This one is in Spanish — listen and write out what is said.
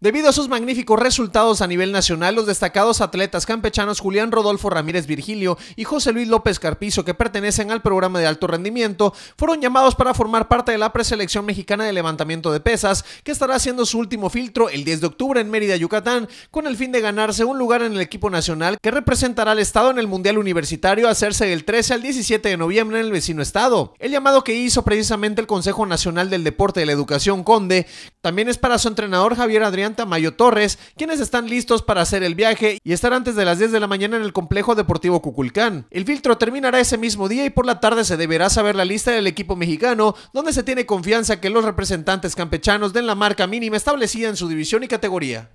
Debido a sus magníficos resultados a nivel nacional, los destacados atletas campechanos Julián Rodolfo Ramírez Virgilio y José Luis López Carpizo, que pertenecen al programa de alto rendimiento, fueron llamados para formar parte de la preselección mexicana de levantamiento de pesas, que estará haciendo su último filtro el 10 de octubre en Mérida, Yucatán, con el fin de ganarse un lugar en el equipo nacional que representará al Estado en el Mundial Universitario a hacerse del 13 al 17 de noviembre en el vecino Estado. El llamado que hizo precisamente el Consejo Nacional del Deporte y de la Educación, Conde, también es para su entrenador Javier Adrián Mayo Torres, quienes están listos para hacer el viaje y estar antes de las 10 de la mañana en el complejo deportivo Cuculcán. El filtro terminará ese mismo día y por la tarde se deberá saber la lista del equipo mexicano, donde se tiene confianza que los representantes campechanos den la marca mínima establecida en su división y categoría.